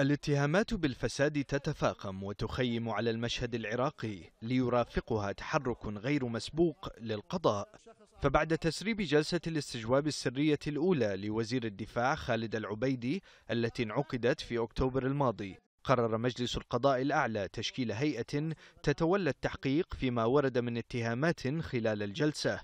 الاتهامات بالفساد تتفاقم وتخيم على المشهد العراقي ليرافقها تحرك غير مسبوق للقضاء فبعد تسريب جلسة الاستجواب السرية الأولى لوزير الدفاع خالد العبيدي التي انعقدت في أكتوبر الماضي قرر مجلس القضاء الأعلى تشكيل هيئة تتولى التحقيق فيما ورد من اتهامات خلال الجلسة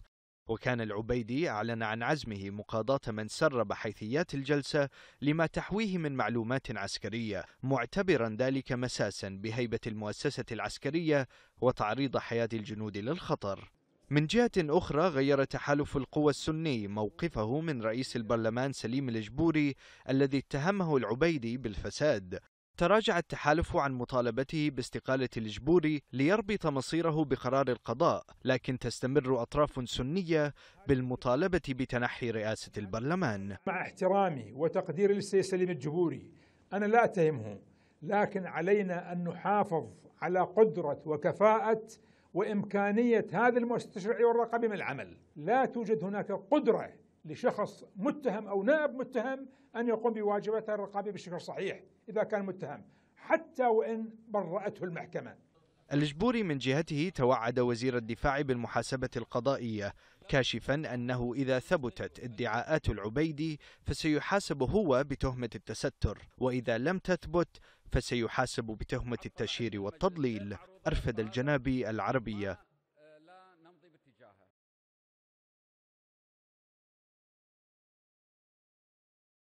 وكان العبيدي أعلن عن عزمه مقاضاة من سرب حيثيات الجلسة لما تحويه من معلومات عسكرية معتبرا ذلك مساسا بهيبة المؤسسة العسكرية وتعريض حياة الجنود للخطر من جهة أخرى غير تحالف القوى السني موقفه من رئيس البرلمان سليم الجبوري الذي اتهمه العبيدي بالفساد تراجع التحالف عن مطالبته باستقالة الجبوري ليربط مصيره بقرار القضاء لكن تستمر أطراف سنية بالمطالبة بتنحي رئاسة البرلمان مع احترامي وتقديري للسيد سليم الجبوري أنا لا أتهمه لكن علينا أن نحافظ على قدرة وكفاءة وإمكانية هذا المؤسسة والرقبي من العمل لا توجد هناك قدرة لشخص متهم أو نائب متهم أن يقوم بواجباته الرقابية بشكل صحيح إذا كان متهم حتى وإن برأته المحكمة الجبوري من جهته توعد وزير الدفاع بالمحاسبة القضائية كاشفا أنه إذا ثبتت ادعاءات العبيدي فسيحاسب هو بتهمة التستر وإذا لم تثبت فسيحاسب بتهمة التشهير والتضليل أرفد الجنابي العربية